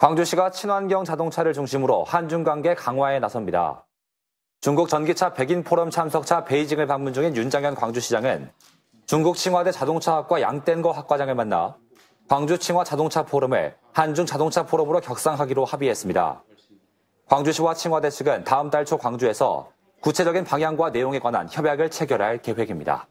광주시가 친환경 자동차를 중심으로 한중 관계 강화에 나섭니다. 중국 전기차 백인 포럼 참석차 베이징을 방문 중인 윤장현 광주시장은 중국 칭화대 자동차학과 양댄거 학과장을 만나 광주 칭화 자동차 포럼을 한중 자동차 포럼으로 격상하기로 합의했습니다. 광주시와 칭화대 측은 다음 달 초 광주에서 구체적인 방향과 내용에 관한 협약을 체결할 계획입니다.